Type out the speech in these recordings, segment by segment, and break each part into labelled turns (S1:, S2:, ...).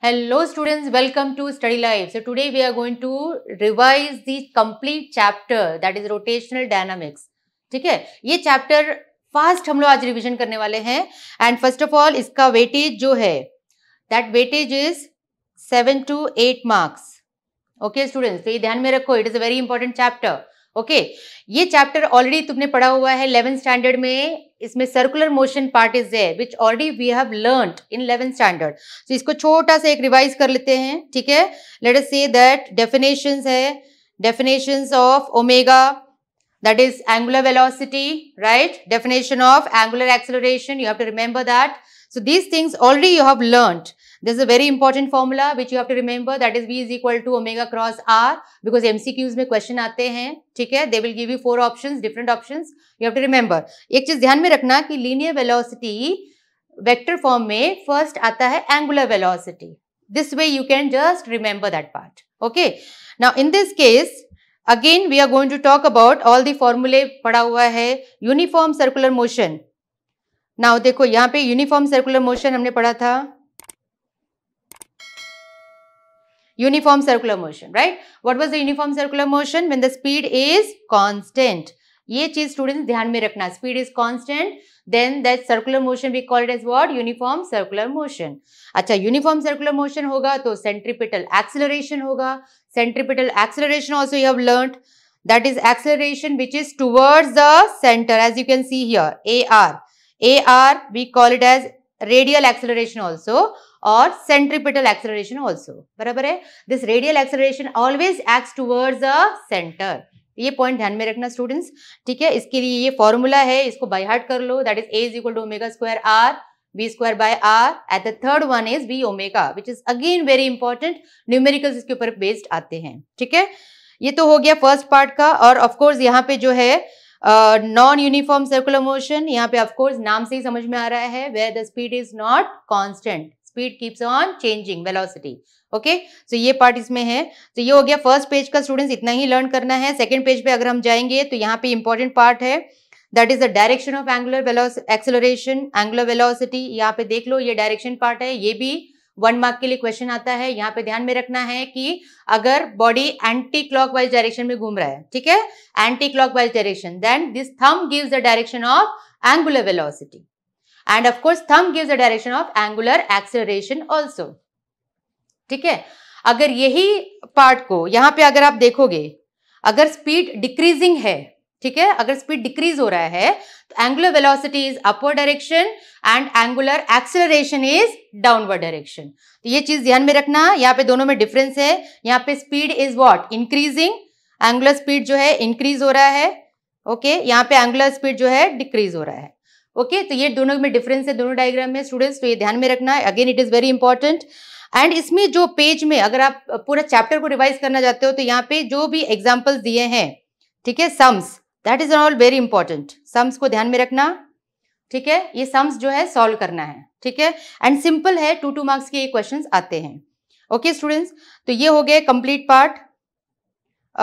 S1: Hello students, welcome to Study Life. So today we are going to revise the complete chapter that is rotational dynamics. ठीक है ये chapter fast हम लोग आज revision करने वाले हैं एंड फर्स्ट ऑफ ऑल इसका वेटेज जो है that weightage is seven to eight marks okay students तो ये ध्यान में रखो it is a very important chapter okay ये चैप्टर ऑलरेडी तुमने पढ़ा हुआ है इलेवन स्टैंडर्ड में इसमें circular motion part is there which already we have learn in eleven standard तो इसको छोटा सा एक रिवाइज कर लेते हैं ठीक है let us see that definition है definition of omega that is angular velocity right definition of angular acceleration you have to remember that so these things already you have learnt This is a very important formula which you have to remember that is V is equal to omega cross R because MCQs में question आते हैं ठीक है they will give you four options different options you have to remember एक चीज ध्यान में रखना कि linear velocity vector form में first आता है angular velocity this way you can just remember that part okay now in this case again we are going to talk about all the formulae पढ़ा हुआ है uniform circular motion now देखो यहाँ पे uniform circular motion हमने पढ़ा था uniform circular motion right what was the uniform circular motion when the speed is constant ये चीज स्टूडेंट्स ध्यान में रखना speed is constant then that circular motion we called as what uniform circular motion acha uniform circular motion hoga to centripetal acceleration hoga centripetal acceleration also you have learnt that is acceleration which is towards the center as you can see here AR. AR we call it as radial acceleration also और centripetal acceleration also बराबर है this radial acceleration always act towards a center ये point ध्यान में रखना students ठीक है इसके लिए ये फॉर्मूला है इसको बाई हार्ट कर लो that is A is equal to omega square R V square by R at the third one is V omega which is again very important numericals इसके ऊपर बेस्ड आते हैं ठीक है ये तो हो गया फर्स्ट पार्ट का और ऑफकोर्स यहाँ पे जो है नॉन यूनिफॉर्म सर्कुलर मोशन यहाँ पे ऑफकोर्स नाम से ही समझ में आ रहा है where the speed is not constant speed keeps on changing velocity okay so ये पार्ट इसमें है तो so ये हो गया फर्स्ट पेज का स्टूडेंट्स इतना ही लर्न करना है सेकेंड पेज पे अगर हम जाएंगे तो यहाँ पे इंपॉर्टेंट पार्ट है that is the direction of angular acceleration angular velocity यहाँ पे देख लो ये डायरेक्शन पार्ट है ये भी वन मार्क के लिए क्वेश्चन आता है यहाँ पे ध्यान में रखना है कि अगर बॉडी एंटी क्लॉकवाइज डायरेक्शन में घूम रहा है ठीक है anticlockwise direction then this thumb gives the direction of angular velocity and of course thumb gives direction of angular acceleration also ठीक है अगर यही पार्ट को यहाँ पे अगर आप देखोगे अगर स्पीड डिक्रीजिंग है ठीक है अगर स्पीड डिक्रीज हो रहा है तो angular velocity is upward direction and angular acceleration is downward direction तो ये चीज ध्यान में रखना यहाँ पे दोनों में डिफरेंस है यहाँ पे speed is what increasing angular speed जो है इंक्रीज हो रहा है ओके यहाँ पे एंगुलर स्पीड जो है डिक्रीज हो रहा है ओके तो ये दोनों में डिफरेंस है दोनों डायग्राम में स्टूडेंट्स तो ये ध्यान में रखना है again it is very important and इसमें जो पेज में अगर आप पूरा चैप्टर को रिवाइज करना चाहते हो तो यहाँ पे जो भी एग्जाम्पल्स दिए हैं ठीक है sums that is all very important sums को ध्यान में रखना ठीक है ये सम्स जो है सॉल्व करना है ठीक है एंड सिंपल है टू टू मार्क्स के ये क्वेश्चन आते हैं ओके okay, स्टूडेंट्स तो ये हो गए complete part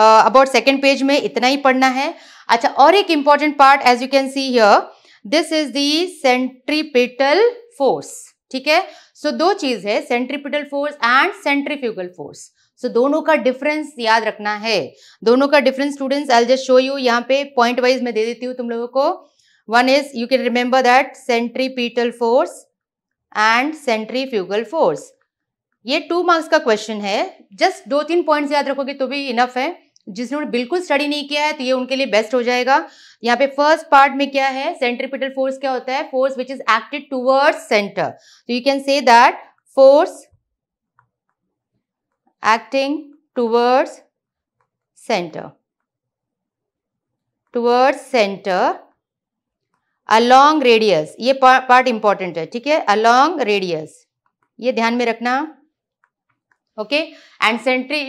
S1: about second page में इतना ही पढ़ना है अच्छा और एक important part as you can see here this is the centripetal force ठीक है सो दो चीज है centripetal force and centrifugal force so दोनों का डिफरेंस याद रखना है दोनों का difference students I just show you यहाँ पे पॉइंट वाइज मैं दे देती हूँ तुम लोगों को one is you can remember that centripetal force and centrifugal force ये टू मार्क्स का क्वेश्चन है जस्ट दो तीन पॉइंट्स याद रखोगे तो भी इनफ है जिसने बिल्कुल स्टडी नहीं किया है तो ये उनके लिए बेस्ट हो जाएगा यहाँ पे फर्स्ट पार्ट में क्या है सेंट्रीपिटल फोर्स क्या होता है force which is acted towards center so you can say that force acting towards center towards center along radius ये पार्ट इंपॉर्टेंट है ठीक है अलोंग रेडियस ये ध्यान में रखना okay and centri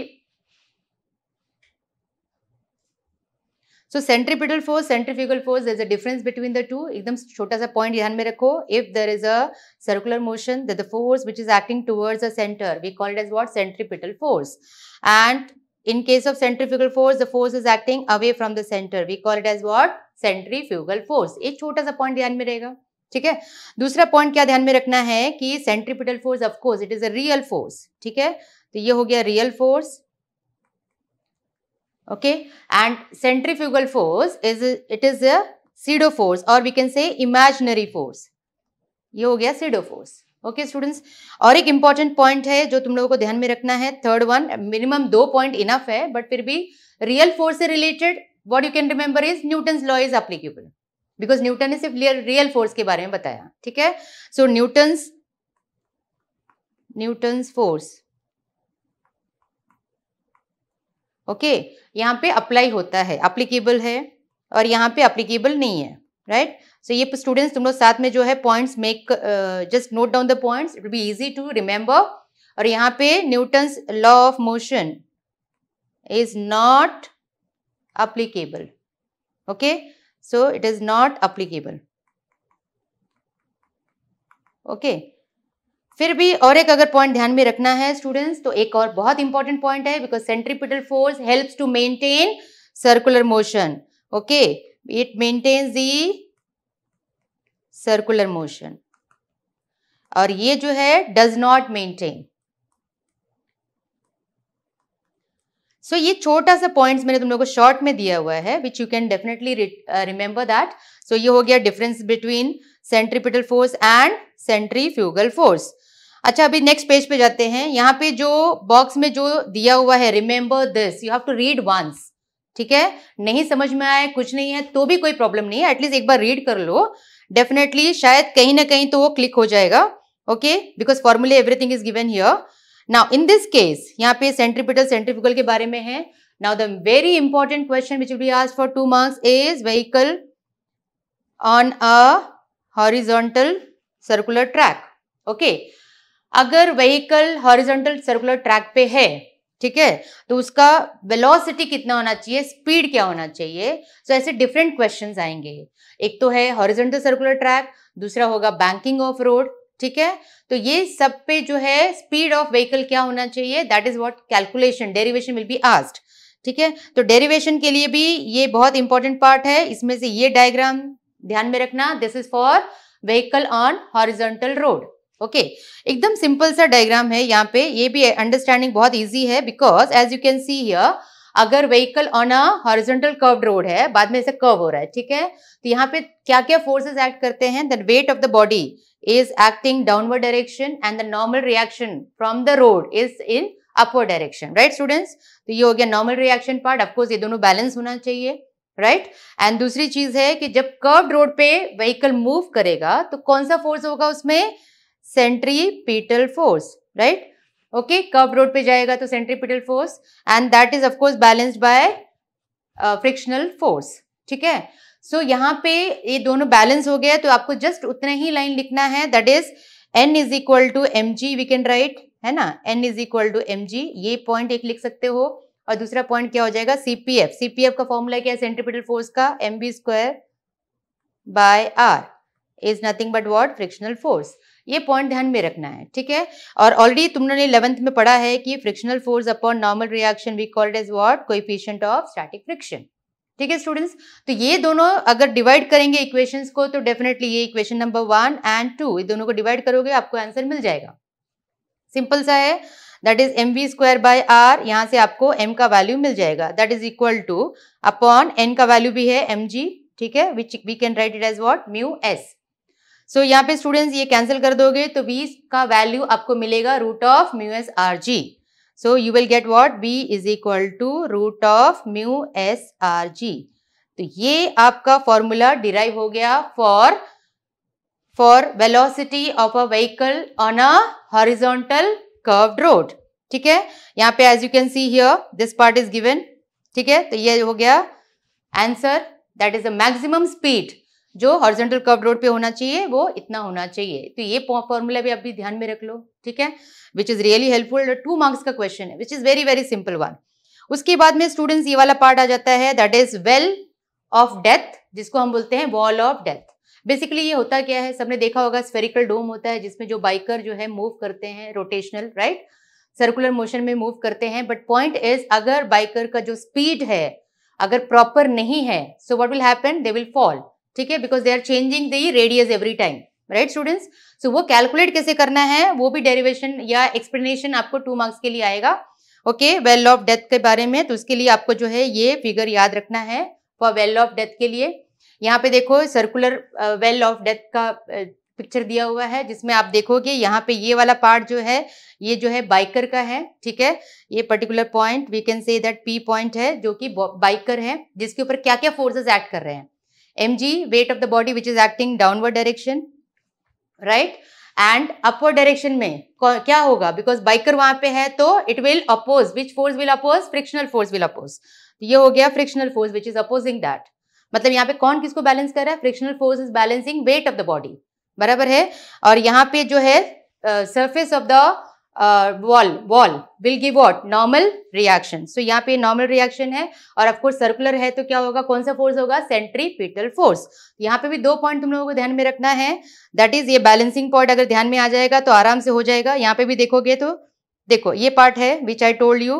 S1: so centripetal force centrifugal force is a difference between the two एकदम छोटा सा पॉइंट ध्यान में रखो if there is a circular motion the force which is acting towards a centre we called as what centripetal force and in case of centrifugal force the force is acting away from the center we call as what centrifugal force एक छोटा सा point ध्यान में रहेगा ठीक है दूसरा point क्या ध्यान में रखना है कि centripetal force of course it is a real force ठीक है तो ये हो गया real force okay and centrifugal force is it is a pseudo force or we can say imaginary force ये हो गया सीडो फोर्स ओके स्टूडेंट्स और एक इंपॉर्टेंट पॉइंट है जो तुम लोगों को ध्यान में रखना है थर्ड वन मिनिमम दो पॉइंट इनफ है बट फिर भी रियल फोर्स से related what you can remember is Newton law is applicable because Newton ने सिर्फ रियल फोर्स के बारे में बताया ठीक है so Newton's Newton's force okay okay? यहाँ पे अप्लाई होता है अप्लीकेबल है और यहाँ पे अप्लीकेबल नहीं है राइट right? सो so, ये स्टूडेंट्स तुम लोग साथ में जो है points make just note down the points it be easy to remember और यहाँ पे Newton's law of motion is not applicable okay so it is not applicable okay फिर भी और एक अगर पॉइंट ध्यान में रखना है स्टूडेंट्स तो एक और बहुत इंपॉर्टेंट पॉइंट है because centripetal force help to maintain circular motion okay it maintain the circular motion और ये जो है डज नॉट मेंटेन सो ये छोटा सा पॉइंट्स मैंने तुम लोगों को शॉर्ट में दिया हुआ है which you can definitely remember that so ये हो गया difference between centripetal force and centrifugal force अच्छा अभी नेक्स्ट पेज पे जाते हैं यहाँ पे जो बॉक्स में जो दिया हुआ है remember this you have to read once ठीक है नहीं समझ में आए कुछ नहीं है तो भी कोई प्रॉब्लम नहीं है एटलीस्ट एक बार रीड कर लो डेफिनेटली शायद कहीं ना कहीं तो वो क्लिक हो जाएगा okay because formulae everything is given here now in this case यहाँ पे सेंट्रीपिटल सेंट्रीफिकल के बारे में है now the very important question which be for two marks is vehicle on a horizontal circular track okay अगर vehicle horizontal circular track पे है ठीक है तो उसका वेलोसिटी कितना होना चाहिए स्पीड क्या होना चाहिए सो so, ऐसे डिफरेंट क्वेश्चन आएंगे एक तो है हॉरिजेंटल सर्कुलर ट्रैक दूसरा होगा बैंकिंग ऑफ रोड ठीक है तो ये सब पे जो है स्पीड ऑफ व्हीकल क्या होना चाहिए that is what calculation derivation will be asked ठीक है तो डेरिवेशन के लिए भी ये बहुत इंपॉर्टेंट पार्ट है इसमें से ये डायग्राम ध्यान में रखना this is for vehicle on horizontal road okay एकदम सिंपल सा डायग्राम है यहाँ पे ये भी अंडरस्टैंडिंग बहुत ईजी है because as you can see here अगर vehicle on a horizontal curve road है बाद में ऐसे कर्व हो रहा है ठीक है तो यहाँ पे क्या क्या फोर्सेस एक्ट करते हैं the weight of the body is acting downward direction and the normal reaction from the road is in upward direction right students तो ये हो गया नॉर्मल रिएक्शन पार्ट ऑफकोर्स ये दोनों बैलेंस होना चाहिए राइट right? एंड दूसरी चीज है कि जब कर्व रोड पे व्हीकल मूव करेगा तो कौन सा फोर्स होगा उसमें सेंट्रीपिटल फोर्स राइट ओके कब रोड पे जाएगा तो centripetal force and that is of course balanced by frictional force ठीक है सो so, यहाँ पे ये दोनों बैलेंस हो गया तो आपको जस्ट उतना ही लाइन लिखना है that is N is equal to M G we can write है ना N is equal to M G ये पॉइंट एक लिख सकते हो और दूसरा पॉइंट क्या हो जाएगा सीपीएफ सीपीएफ का फॉर्मूला क्या है सेंट्रीपिटल फोर्स का M V square by R is nothing but what frictional force ये पॉइंट ध्यान में रखना है ठीक है और ऑलरेडी तुमने इलेवंथ में पढ़ा है कि frictional force upon normal reaction we called as what coefficient of static friction ठीक है स्टूडेंट्स तो ये दोनों अगर डिवाइड करेंगे इक्वेशंस को तो डेफिनेटली ये equation number one and two ये दोनों को डिवाइड करोगे आपको आंसर मिल जाएगा सिंपल सा है that is M V square by R यहाँ से आपको एम का वैल्यू मिल जाएगा that is equal to upon N का वैल्यू भी है एम जी ठीक है which we can write it as what mu S so so, यहाँ पे स्टूडेंट्स ये कैंसिल कर दोगे तो बी का वैल्यू आपको मिलेगा root of mu S R G so you will get what V is equal to root of mu S R G तो ये आपका फॉर्मूला डिराइव हो गया for for velocity of a vehicle on a horizontal curved road ठीक है यहाँ पे as you can see here this part is given ठीक है तो ये हो गया answer that is the maximum speed जो हॉर्जेंटल कर्व रोड पे होना चाहिए वो इतना होना चाहिए तो ये फॉर्मूला भी आप भी ध्यान में रख लो ठीक है which is really helpful two marks का क्वेश्चन है which is very very simple one उसके बाद में स्टूडेंट्स ये वाला पार्ट आ जाता है that is well of death जिसको हम बोलते हैं वॉल ऑफ डेथ बेसिकली ये होता क्या है सबने देखा होगा स्फेरिकल डोम होता है जिसमें जो बाइकर जो है मूव करते हैं रोटेशनल राइट सर्कुलर मोशन में मूव करते हैं बट पॉइंट इज अगर बाइकर का जो स्पीड है अगर प्रॉपर नहीं है so what will happen they will fall ठीक है because they are changing the radius every time right students so वो कैलकुलेट कैसे करना है वो भी डेरिवेशन या एक्सप्लेनेशन आपको टू मार्क्स के लिए आएगा ओके वेल ऑफ डेथ के बारे में तो उसके लिए आपको जो है ये फिगर याद रखना है फॉर वेल ऑफ डेथ के लिए यहाँ पे देखो सर्कुलर वेल ऑफ डेथ का पिक्चर uh, दिया हुआ है जिसमें आप देखोगे यहाँ पे ये वाला पार्ट जो है ये जो है बाइकर का है ठीक है ये particular point we can say that P point है जो कि बाइकर है जिसके ऊपर क्या क्या फोर्सेस एक्ट कर रहे हैं mg weight of the body which is acting downward direction right and upward direction में क्या होगा बिकॉज बाइकर वहां पे है तो it will oppose which force will oppose frictional force will oppose ये हो गया frictional force which is opposing that मतलब यहाँ पे कौन किसको बैलेंस कर रहा है frictional force is balancing weight of the body बराबर है और यहाँ पे जो है surface of the wall wall will give what normal reaction so यहाँ पे नॉर्मल रिएक्शन है और अफकोर्स सर्कुलर है तो क्या होगा कौन सा फोर्स होगा सेंट्री पीटल फोर्स यहाँ पे भी दो पॉइंट तुम लोगों को ध्यान में रखना है दैट इज ये बैलेंसिंग पॉइंट अगर ध्यान में आ जाएगा तो आराम से हो जाएगा यहाँ पे भी देखोगे तो देखो ये पार्ट है विच आई टोल्ड यू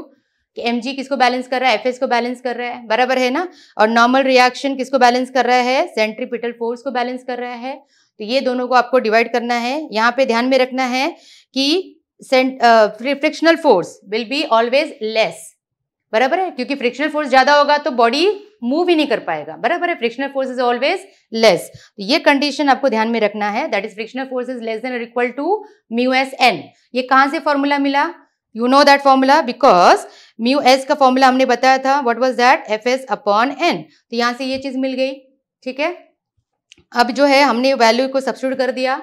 S1: कि एम किसको बैलेंस कर रहा है एफ को बैलेंस कर रहा है बराबर है ना और नॉर्मल रिएक्शन किसको बैलेंस कर रहा है सेंट्रीपिटल फोर्स को बैलेंस कर रहा है तो ये दोनों को आपको डिवाइड करना है यहाँ पे ध्यान में रखना है कि frictional force will be always less बराबर है क्योंकि फ्रिक्शनल फोर्स ज्यादा होगा तो बॉडी मूव ही नहीं कर पाएगा बराबर है frictional force is always less ये कंडीशन आपको ध्यान में रखना है that is frictional force is less than equal to mu S N ये कहां से फॉर्मूला मिला you know that formula because mu S का फॉर्मूला हमने बताया था what was that F S upon N तो यहाँ से ये चीज मिल गई ठीक है अब जो है हमने वैल्यू को सब्सिट्यूट कर दिया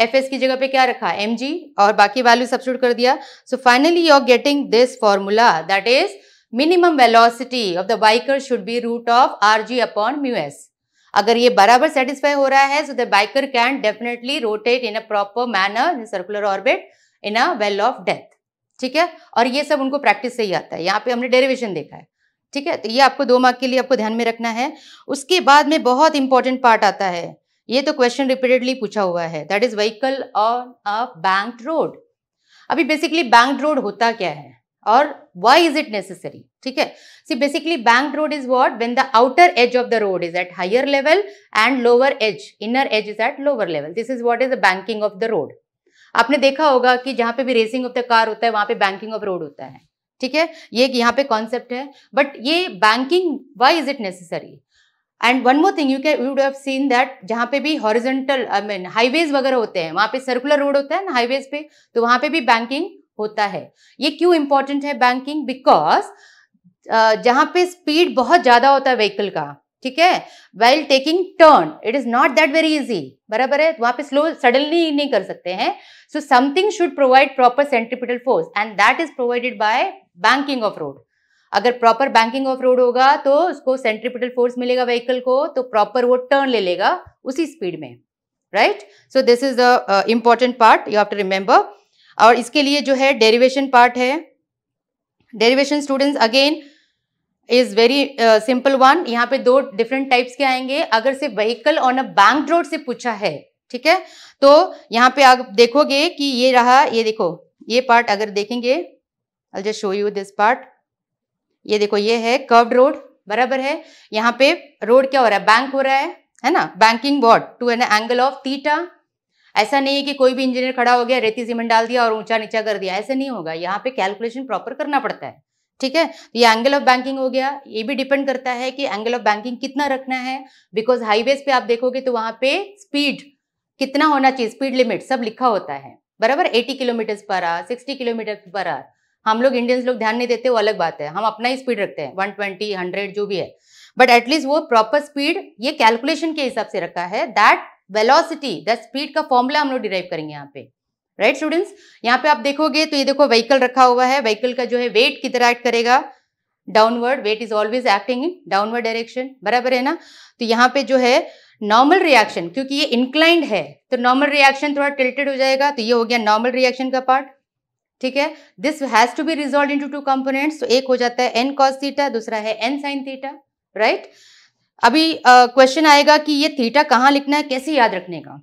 S1: एफ की जगह पे क्या रखा एम और बाकी वैल्यू सब्सिट्यूट कर दिया so finally you are getting this formula that is minimum velocity of the biker should be root of R G upon mu S अगर ये बराबर सेटिस्फाई हो रहा है so the biker can definitely rotate in a proper manner in circular orbit in a well of death ठीक है और ये सब उनको प्रैक्टिस से ही आता है यहाँ पे हमने डेरिवेशन देखा है ठीक है तो ये आपको दो मार्क के लिए आपको ध्यान में रखना है उसके बाद में बहुत इंपॉर्टेंट पार्ट आता है ये तो क्वेश्चन रिपीटेडली पूछा हुआ है that is vehicle on a bank road अभी बेसिकली बैंक रोड होता क्या है और वाई इज इट नेसेसरी ठीक है see basically bank road is what when the outer edge of the road is at higher level and lower edge inner edge is at lower level this is what is the banking of the road आपने देखा होगा कि जहां पे भी racing of the car होता है वहां पे बैंकिंग ऑफ रोड होता है ठीक है ये यहाँ पे कॉन्सेप्ट है बट ये banking why is it necessary and one more thing you can you have seen that जहाँ पे भी हॉरिजेंटल आई मीन हाईवेज वगैरह होते हैं वहाँ पे सर्कुलर रोड होता है ना हाईवेज पे तो वहाँ पे भी बैंकिंग होता है ये क्यों इंपॉर्टेंट है बैंकिंग बिकॉज uh, जहाँ पे स्पीड बहुत ज़्यादा होता है व्हीकल का ठीक है well taking turn it is not that very easy बराबर है तो वहां पे स्लो सडनली नहीं कर सकते हैं so something should provide proper centripetal force and that is provided by banking of road अगर प्रॉपर बैंकिंग ऑफ रोड होगा तो उसको सेंट्रीपिटल फोर्स मिलेगा व्हीकल को तो प्रॉपर वो टर्न ले लेगा उसी स्पीड में right so this is the important part you have to remember और इसके लिए जो है डेरिवेशन पार्ट है derivation students again is very simple one यहाँ पे दो डिफरेंट टाइप्स के आएंगे अगर say vehicle on a bank road से पूछा है ठीक है तो यहाँ पे आप देखोगे कि ये रहा ये देखो ये पार्ट अगर देखेंगे I just show you this part ये देखो ये है कर्व्ड रोड बराबर है यहाँ पे रोड क्या हो रहा है बैंक हो रहा है है ना banking board to an angle of theta ऐसा नहीं है कि कोई भी इंजीनियर खड़ा हो गया रेती सीमेंट डाल दिया और ऊंचा नीचा कर दिया ऐसे नहीं होगा यहाँ पे कैलकुलेशन प्रॉपर करना पड़ता है ठीक है तो ये एंगल ऑफ बैंकिंग हो गया ये भी डिपेंड करता है कि एंगल ऑफ बैंकिंग कितना रखना है बिकॉज हाईवेज पे आप देखोगे तो वहाँ पे स्पीड कितना होना चाहिए स्पीड लिमिट सब लिखा होता है बराबर 80 किलोमीटर पर आर 60 किलोमीटर पर आर हम लोग इंडियंस लोग ध्यान नहीं देते वो अलग बात है हम अपना ही स्पीड रखते हैं वन ट्वेंटी हंड्रेड जो भी है बट एटलीस्ट वो प्रॉपर स्पीड ये कैलकुलेशन के हिसाब से रखा है दैट वेलोसिटी दैट स्पीड का फॉर्मूला हम लोग डिराइव करेंगे यहाँ पे राइट स्टूडेंट्स यहाँ पे आप देखोगे तो ये देखो व्हीकल रखा हुआ है व्हीकल का जो है वेट कितना एक्ट करेगा downward weight is always acting in downward direction बराबर है ना तो यहाँ पे जो है नॉर्मल रिएक्शन क्योंकि ये इंक्लाइंड है तो नॉर्मल रिएक्शन थोड़ा टिल्टेड हो जाएगा तो ये हो गया नॉर्मल रिएक्शन का पार्ट ठीक है this has to be resolve into two components तो एक हो जाता है एन कॉस थीटा दूसरा है एन साइन थीटा राइट अभी क्वेश्चन uh, आएगा कि ये थीटा कहाँ लिखना है कैसे याद रखने का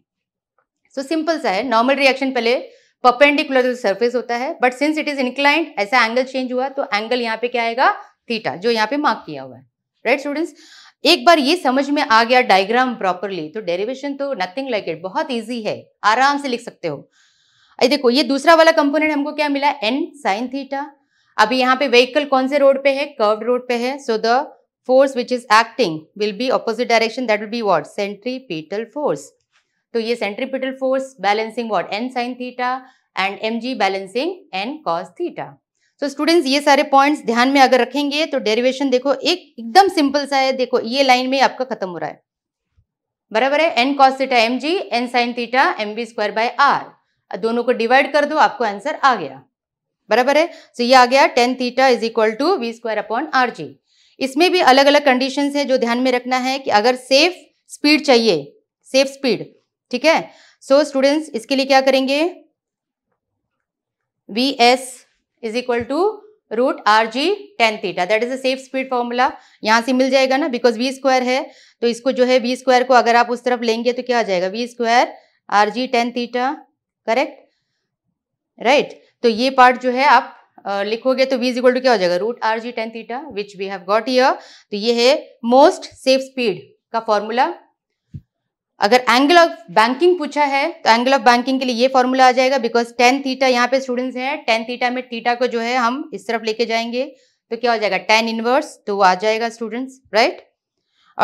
S1: सो सिंपल सा है नॉर्मल रिएक्शन पहले परपेंडिकुलर तो सर्फेस होता है but since it is inclined ऐसा एंगल चेंज हुआ तो एंगल यहाँ पे क्या आएगा थीटा जो यहाँ पे मार्क किया हुआ है राइट right, स्टूडेंट्स एक बार ये समझ में आ गया डायग्राम प्रॉपरली तो डेरिवेशन तो नथिंग लाइक इट बहुत ईजी है आराम से लिख सकते हो अरे देखो ये दूसरा वाला कंपोनेंट हमको क्या मिला एन साइन थीटा अभी यहाँ पे व्हीकल कौन से रोड पे है कर्व्ड रोड पे है so the force which is acting will be opposite direction that will be what centripetal force तो ये centripetal force balancing what N sine theta and M G balancing N cos theta so students ये सारे points ध्यान में अगर रखेंगे तो derivation देखो एक एकदम सिंपल सा है देखो ये लाइन में आपका खत्म हो रहा है बराबर है N cos theta M G N sine theta M V square by R दोनों को डिवाइड कर दो आपको आंसर आ गया बराबर है सो ये आ गया tan theta is equal to V square upon R G इसमें भी अलग अलग कंडीशंस है जो ध्यान में रखना है कि अगर सेफ स्पीड चाहिए सेफ स्पीड ठीक है सो so, स्टूडेंट्स इसके लिए क्या करेंगे V S is equal to root R G tan theta that is a safe speed formula यहाँ से मिल जाएगा ना बिकॉज वी स्क्वायर है तो इसको जो है वी स्क्वायर को अगर आप उस तरफ लेंगे तो क्या आ जाएगा V square R G tan theta correct right तो ये पार्ट जो है आप लिखोगे तो वी इक्वल टू क्या हो जाएगा root R G tan theta which we have got here तो ये है मोस्ट सेफ स्पीड का फॉर्मूला अगर एंगल ऑफ बैंकिंग पूछा है तो एंगल ऑफ बैंकिंग के लिए ये फॉर्मूला आ जाएगा बिकॉज टेन थीटा यहाँ पे स्टूडेंट्स हैं टेन थीटा में थीटा को जो है हम इस तरफ लेके जाएंगे तो क्या हो जाएगा टेन इनवर्स तो वो आ जाएगा स्टूडेंट्स राइट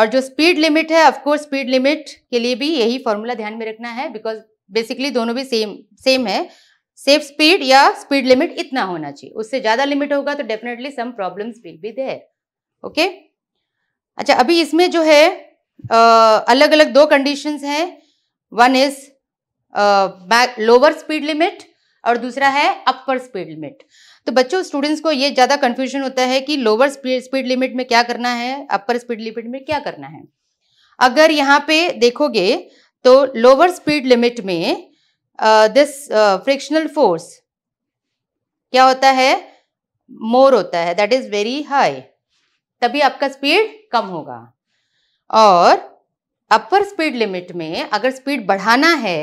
S1: और जो स्पीड लिमिट है ऑफकोर्स स्पीड लिमिट के लिए भी यही फॉर्मूला ध्यान में रखना है बिकॉज बेसिकली दोनों भी सेम सेम है सेफ स्पीड या स्पीड लिमिट इतना होना चाहिए उससे ज़्यादा लिमिट होगा तो definitely some problems will be there okay अच्छा अभी इसमें जो है आ, अलग अलग दो कंडीशंस हैं one is lower speed limit और दूसरा है अपर स्पीड लिमिट तो बच्चों स्टूडेंट्स को ये ज़्यादा कंफ्यूजन होता है कि लोअर स्पीड लिमिट में क्या करना है अपर स्पीड लिमिट में क्या करना है अगर यहाँ पे देखोगे तो लोअर स्पीड लिमिट में दिस फ्रिक्शनल फोर्स क्या होता है मोर होता है दैट इज वेरी हाई तभी आपका स्पीड कम होगा और अपर स्पीड लिमिट में अगर स्पीड बढ़ाना है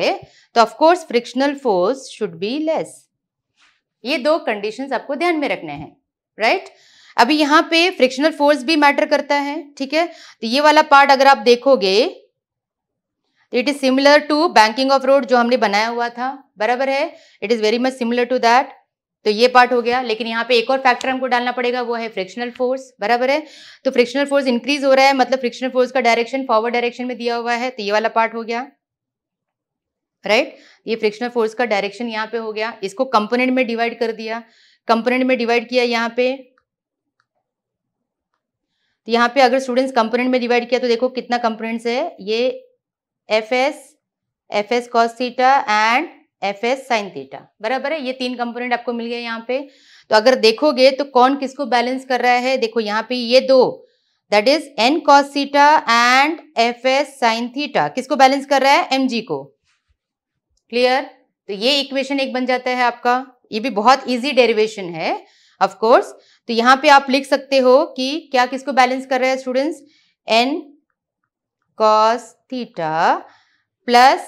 S1: तो of course frictional force should be less ये दो कंडीशंस आपको ध्यान में रखने हैं राइट right? अभी यहां पे फ्रिक्शनल फोर्स भी मैटर करता है ठीक है तो ये वाला पार्ट अगर आप देखोगे it is similar to banking of road जो हमने बनाया हुआ था बराबर है it is very much similar to that तो ये पार्ट हो गया लेकिन यहाँ पे एक और फैक्टर हमको डालना पड़ेगा वो है फ्रिक्शनल फोर्स बराबर है तो फ्रिक्शनल फोर्स इंक्रीज हो रहा है मतलब फ्रिक्शनल फोर्स का डायरेक्शन फॉरवर्ड डायरेक्शन में दिया हुआ है तो ये वाला पार्ट हो गया राइट right? ये फ्रिक्शनल फोर्स का डायरेक्शन यहाँ पे हो गया इसको कंपोनेंट में डिवाइड कर दिया कंपोनेंट में डिवाइड किया यहाँ पे तो यहाँ पे अगर स्टूडेंट्स कंपोनेंट में डिवाइड किया तो देखो कितना कंपोनेंट्स है ये F S F S cos theta and F S sine theta बराबर है ये तीन कंपोनेंट आपको मिल गया यहाँ पे तो अगर देखोगे तो कौन किसको बैलेंस कर रहा है देखो यहाँ पे ये दो that is N cos theta and F S sine theta किसको बैलेंस कर रहा है एम जी को क्लियर तो ये इक्वेशन एक बन जाता है आपका ये भी बहुत इजी डेरिवेशन है ऑफ कोर्स तो यहाँ पे आप लिख सकते हो कि क्या किसको बैलेंस कर रहा है students N cos theta plus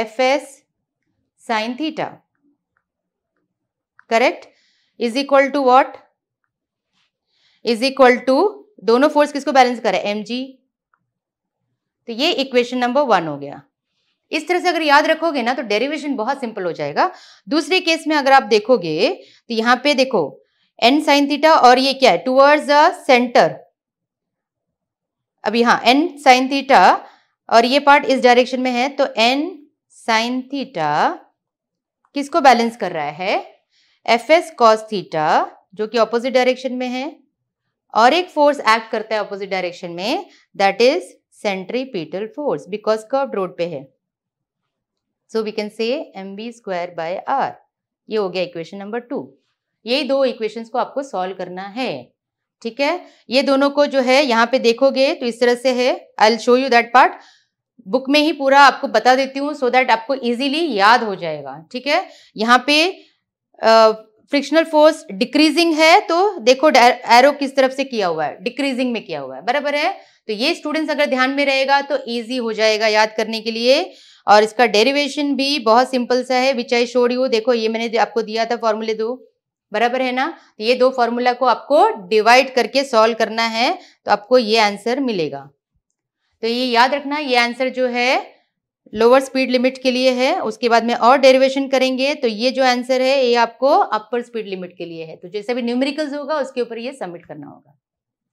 S1: fs sin theta. Correct? Is equal to what? Is equal to दोनों फोर्स किसको बैलेंस करे एम जी तो ये इक्वेशन नंबर वन हो गया इस तरह से अगर याद रखोगे ना तो डेरिवेशन बहुत सिंपल हो जाएगा दूसरे केस में अगर आप देखोगे तो यहां पे देखो एन साइन थीटा और ये क्या है टूवर्ड्स द सेंटर अभी हाँ एन साइन थीटा और ये पार्ट इस डायरेक्शन में है तो एन साइन थीटा किसको बैलेंस कर रहा है एफ एस कॉस थीटा जो कि ऑपोजिट डायरेक्शन में है और एक फोर्स एक्ट करता है ऑपोजिट डायरेक्शन में that is centripetal force because curve road पे है so we can say M V square by R ये हो गया इक्वेशन नंबर टू यही दो इक्वेशंस को आपको सॉल्व करना है ठीक है ये दोनों को जो है यहाँ पे देखोगे तो इस तरह से है I'll show you that part book में ही पूरा आपको बता देती हूँ सो दैट आपको इजीली याद हो जाएगा ठीक है यहाँ पे फ्रिक्शनल फोर्स डिक्रीजिंग है तो देखो एरो किस तरफ से किया हुआ है डिक्रीजिंग में किया हुआ है बराबर है तो ये स्टूडेंट्स अगर ध्यान में रहेगा तो ईजी हो जाएगा याद करने के लिए और इसका डेरिवेशन भी बहुत सिंपल सा है विच आई शोड यू देखो ये मैंने आपको दिया था फॉर्मूले दो बराबर है ना तो ये दो फॉर्मूला को आपको डिवाइड करके सॉल्व करना है तो आपको ये आंसर मिलेगा तो ये याद रखना ये आंसर जो है लोअर स्पीड लिमिट के लिए है उसके बाद में और डेरिवेशन करेंगे तो ये जो आंसर है ये आपको अपर स्पीड लिमिट के लिए है तो जैसे भी न्यूमेरिकल्स होगा उसके ऊपर ये सबमिट करना होगा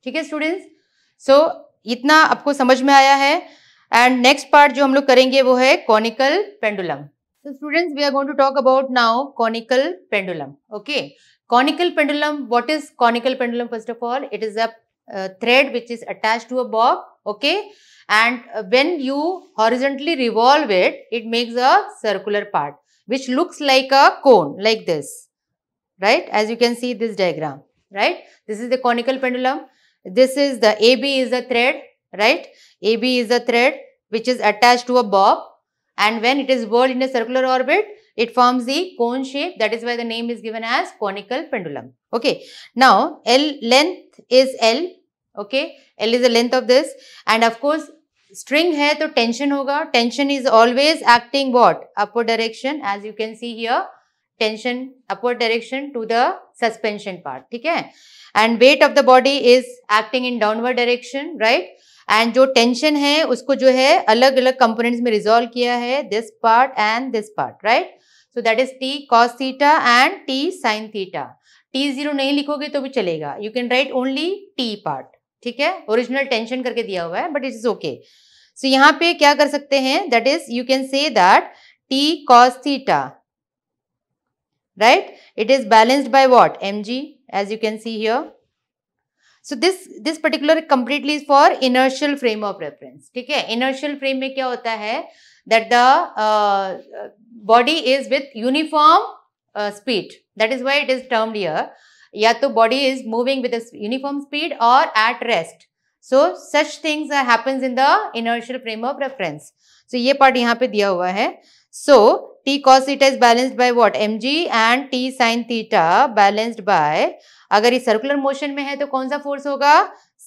S1: ठीक है स्टूडेंट्स सो इतना आपको समझ में आया है एंड नेक्स्ट पार्ट जो हम लोग करेंगे वो है conical pendulum So students, we are going to talk about now conical pendulum. Okay. Conical pendulum, what is conical pendulum first of all? It is a uh, thread which is attached to a bob, okay? And uh, when you horizontally revolve it, it makes a circular part which looks like a cone like this, right? As you can see this diagram, right? This is the conical pendulum. This is the AB is the thread, right? AB is the thread which is attached to a bob and when it is whirled in a circular orbit, It forms the cone shape. That is why the name is given as conical pendulum. Okay. Now, L length is L. Okay. L is the length of this. And of course, string है तो tension होगा tension is always acting what upward direction as you can see here tension upward direction to the suspension part ठीक है and weight of the body is acting in downward direction right and जो tension है उसको जो है अलग अलग components में रिजॉल्व किया है this part and this part right so that is T cos theta and T sine theta T zero नहीं लिखोगे तो भी चलेगा you can write only T part ठीक है ओरिजिनल टेंशन करके दिया हुआ है but it is okay so यहाँ पे क्या कर सकते हैं that is you can say that T cos theta right it is balanced by what M G as you can see here so this this particular completely for inertial frame of reference ठीक है inertial frame में क्या होता है that the uh, body is with uniform uh, speed. That is why it is termed here. Yeah, to body is moving with a uniform speed or at rest. So such things are happens in the inertial frame of reference. So ye part yahan pe diya hua hai So t cos theta is balanced by what? mg and t sin theta balanced by agar ye circular motion mein hai to kaun sa force hoga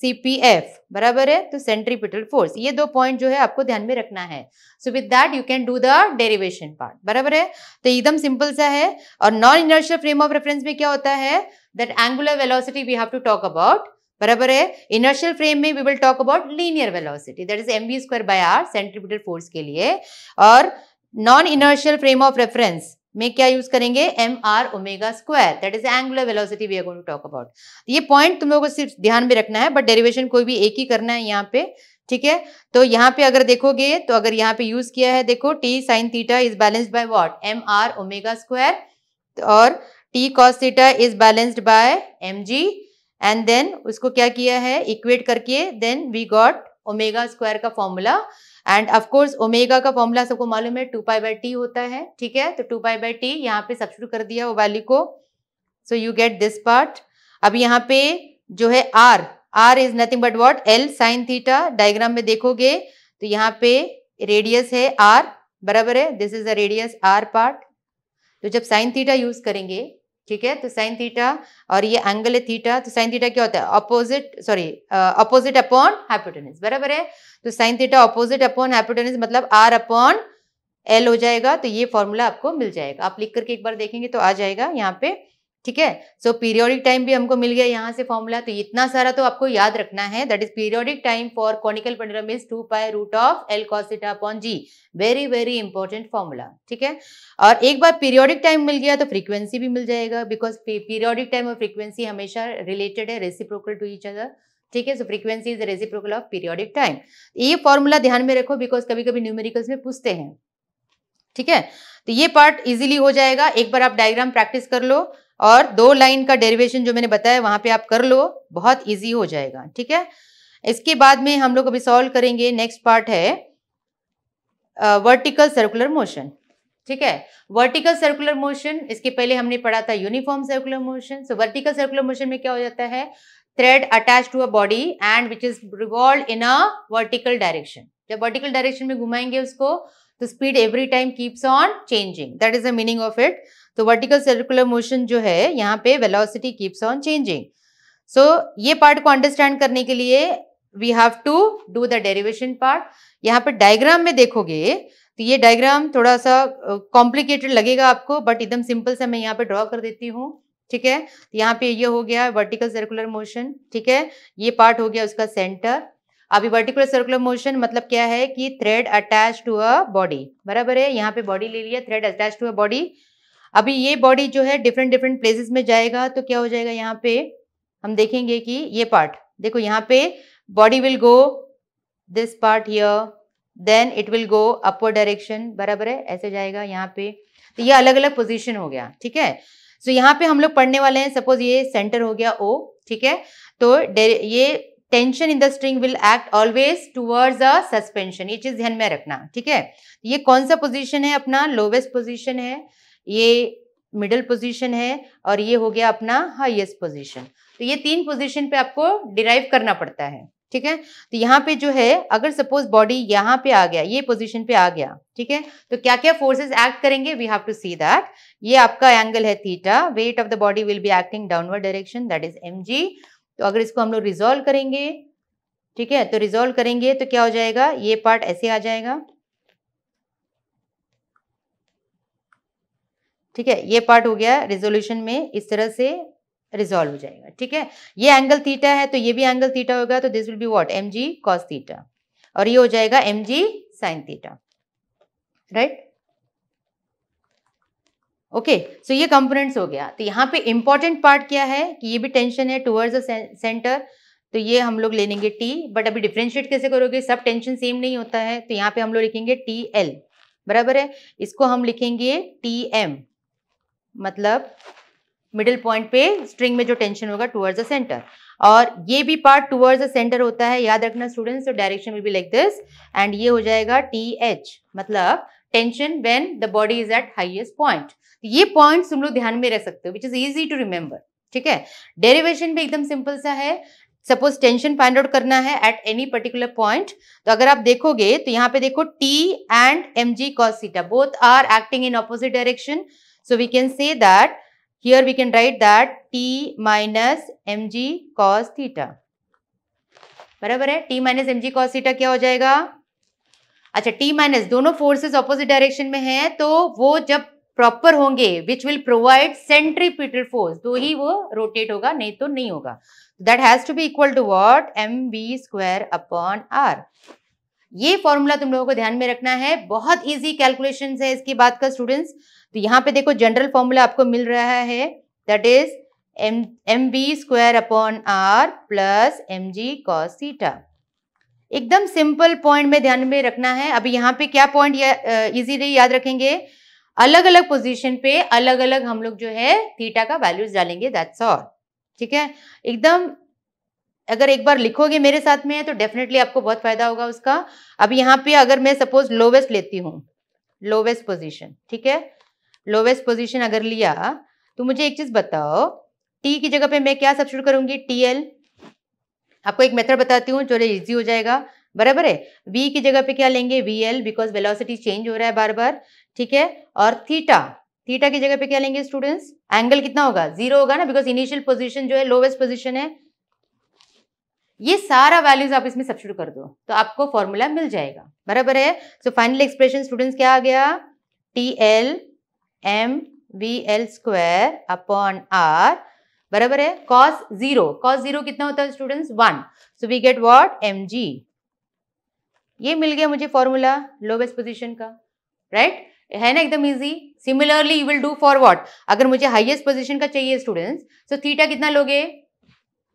S1: CPF बराबर है तो centripetal force ये दो point जो है आपको ध्यान में रखना है so with that you can do the derivation part बराबर है तो एकदम सिंपल सा है और non inertial frame of reference में क्या होता है that angular velocity we have to talk about बराबर है इनर्शियल फ्रेम में we will talk about linear velocity that is M V square by R centripetal force के लिए और non inertial frame of reference में क्या यूज करेंगे M R omega square that is angular velocity we are going to talk about ये point तुम लोगों को सिर्फ ध्यान में रखना है बट डेरिवेशन कोई भी एक ही करना है यहाँ पे ठीक है तो यहाँ पे अगर देखोगे तो अगर यहाँ पे यूज किया है देखो T sine theta is balanced by what M R omega square और T cos theta is balanced by M G and then उसको क्या किया है इक्वेट करके then we got omega square का फॉर्मूला एंड ऑफकोर्स ओमेगा का formula सबको मालूम है टू पाई बाई टी होता है ठीक है तो टू पाई बाई टी यहाँ पे शुरू कर दिया वो वैल्यू को so you get this part अब यहाँ पे जो है R R is nothing but what L sine theta diagram में देखोगे तो यहाँ पे रेडियस है आर बराबर है this is the radius R part तो जब साइन थीटा यूज करेंगे ठीक है तो साइन थीटा और ये एंगल है थीटा तो साइन थीटा क्या होता है opposite sorry opposite upon hypotenuse बराबर है तो sine theta opposite upon hypotenuse मतलब आर अपॉन एल हो जाएगा तो ये फॉर्मूला आपको मिल जाएगा आप लिख करके एक बार देखेंगे तो आ जाएगा यहाँ पे ठीक है सो पीरियोडिक टाइम भी हमको मिल गया यहाँ से फॉर्मूला तो इतना सारा तो आपको याद रखना है that is periodic time for conical pendulum is two pi root of L cos theta upon G very very important formula ठीक है और एक बार पीरियोडिक टाइम मिल गया तो फ्रीक्वेंसी भी मिल जाएगा बिकॉज पीरियोडिक टाइम और फ्रीक्वेंसी हमेशा रिलेटेड है रेसिप्रोकल टू इच अदर ठीक है so frequency is reciprocal of periodic time ये फॉर्मूला ध्यान में रखो बिकॉज कभी कभी न्यूमेरिकल्स में पूछते हैं ठीक है तो ये पार्ट इजीली हो जाएगा एक बार आप डायग्राम प्रैक्टिस कर लो और दो लाइन का डेरिवेशन जो मैंने बताया वहां पे आप कर लो बहुत इजी हो जाएगा ठीक है इसके बाद में हम लोग अभी सॉल्व करेंगे नेक्स्ट पार्ट है वर्टिकल सर्कुलर मोशन ठीक है वर्टिकल सर्कुलर मोशन इसके पहले हमने पढ़ा था uniform circular motion so vertical circular motion में क्या हो जाता है thread attach to a body and which is revolve in a vertical direction जब वर्टिकल डायरेक्शन में घुमाएंगे उसको तो speed every time keeps on changing that is the meaning of it तो वर्टिकल सर्कुलर मोशन जो है यहाँ पे velocity keeps on changing so ये पार्ट को अंडरस्टैंड करने के लिए we have to do the derivation part यहाँ पे डायग्राम में देखोगे तो ये डायग्राम थोड़ा सा कॉम्प्लिकेटेड uh, लगेगा आपको बट एकदम सिंपल से मैं यहाँ पे ड्रॉ कर देती हूँ ठीक है तो यहाँ पे ये हो गया वर्टिकल सर्कुलर मोशन ठीक है ये पार्ट हो गया उसका सेंटर अभी वर्टिकुलर सर्कुलर मोशन मतलब क्या है कि thread attach to a body बराबर है यहाँ पे बॉडी ले लिया thread attach to a body अभी ये बॉडी जो है डिफरेंट डिफरेंट प्लेसेस में जाएगा तो क्या हो जाएगा यहाँ पे हम देखेंगे कि ये पार्ट देखो यहाँ पे body will go this part here then it will go upper direction बराबर है ऐसे जाएगा यहाँ पे तो ये अलग अलग पोजिशन हो गया ठीक है सो so, यहाँ पे हम लोग पढ़ने वाले हैं सपोज ये सेंटर हो गया ओ ठीक है तो ये tension in the string will act always towards a suspension ये चीज ध्यान में रखना ठीक है ये कौन सा पोजीशन है अपना लोवेस्ट पोजीशन है ये मिडिल पोजीशन है और ये हो गया अपना हाईएस्ट पोजीशन तो ये तीन पोजीशन पे आपको डिराइव करना पड़ता है ठीक है तो यहाँ पे जो है अगर सपोज बॉडी यहाँ पे आ गया ये पोजीशन पे आ गया ठीक है तो क्या क्या फोर्सेस एक्ट करेंगे we have to see that ये आपका एंगल है theta weight of the body will be acting downward direction that is M तो अगर इसको हम लोग रिजोल्व करेंगे ठीक है तो रिजोल्व करेंगे तो क्या हो जाएगा ये पार्ट ऐसे आ जाएगा ठीक है ये पार्ट हो गया रिजोल्यूशन में इस तरह से रिजोल्व हो जाएगा ठीक है ये एंगल थीटा है तो ये भी एंगल थीटा होगा तो this will be what M G cos theta और ये हो जाएगा M G sine theta right okay so ये कंपोनेंट्स हो गया तो यहाँ पे इंपॉर्टेंट पार्ट क्या है कि ये भी टेंशन है टुवर्ड्स द सेंटर तो ये हम लोग ले लेंगे टी बट अभी डिफ्रेंशिएट कैसे करोगे सब टेंशन सेम नहीं होता है तो यहाँ पे हम लोग लिखेंगे टी एल बराबर है इसको हम लिखेंगे टी एम मतलब मिडिल पॉइंट पे स्ट्रिंग में जो टेंशन होगा टूवर्ड्स द सेंटर और ये भी पार्ट टूवर्ड्स द सेंटर होता है याद रखना students direction will be like this and ये हो जाएगा टी एच मतलब tension when the body is at highest point ये पॉइंट्स तुम लोग ध्यान में रख सकते हो which is easy to remember ठीक है डेरिवेशन भी एकदम सिंपल सा है सपोज टेंशन फाइंड आउट करना है एट एनी पर्टिकुलर पॉइंट तो अगर आप देखोगे तो यहाँ पे देखो T and M G theta both are acting in opposite direction So we can say that here we can write that t minus mg cos theta. बराबर है T minus M G cos theta क्या हो जाएगा अच्छा T minus दोनों forces opposite direction में हैं तो वो जब प्रॉपर होंगे which will provide centripetal force तो ही वो रोटेट होगा नहीं तो नहीं होगा that has to be equal to what M V square upon R ये फॉर्मूला तुम लोगों को ध्यान में रखना है बहुत इजी कैलकुलेशन है इसकी बात का स्टूडेंट्स तो यहाँ पे देखो जनरल फॉर्मूला आपको मिल रहा है that is M M V square upon R plus M G cos एकदम सिंपल पॉइंट में ध्यान में रखना है अभी यहाँ पे क्या पॉइंट इजीली याद रखेंगे अलग अलग पोजीशन पे अलग अलग हम लोग जो है थीटा का वैल्यूज डालेंगे दैट्स ऑल ठीक है एकदम अगर एक बार लिखोगे मेरे साथ में है तो डेफिनेटली आपको बहुत फायदा होगा उसका अब यहाँ पे अगर मैं सपोज लोवेस्ट लेती हूँ लोवेस्ट पोजिशन ठीक है लोवेस्ट पोजिशन अगर लिया तो मुझे एक चीज बताओ टी की जगह पे मैं क्या सब्सिट्यूट करूंगी टी एल आपको एक मेथड बताती हूँ जो इजी हो जाएगा बराबर है वी की जगह पे क्या लेंगे V L because velocity change हो रहा है बार बार ठीक है और थीटा थीटा की जगह पे क्या लेंगे स्टूडेंट्स एंगल कितना होगा जीरो होगा ना बिकॉज इनिशियल पोजिशन जो है लोवेस्ट पोजिशन है ये सारा वैल्यूज आप इसमें सब्सिट्यूट कर दो तो आपको फॉर्मूला मिल जाएगा बराबर है सो फाइनल एक्सप्रेशन स्टूडेंट्स क्या आ गया T L M V L square upon R बराबर है कॉस जीरो कॉस जीरो कितना होता है students one so we get what M G ये मिल गया मुझे फॉर्मूला लोवेस्ट पोजिशन का राइट right? है ना एकदम easy similarly you will do for what अगर मुझे हाईएस्ट पोजीशन का चाहिए स्टूडेंट्स तो थीटा कितना लोगे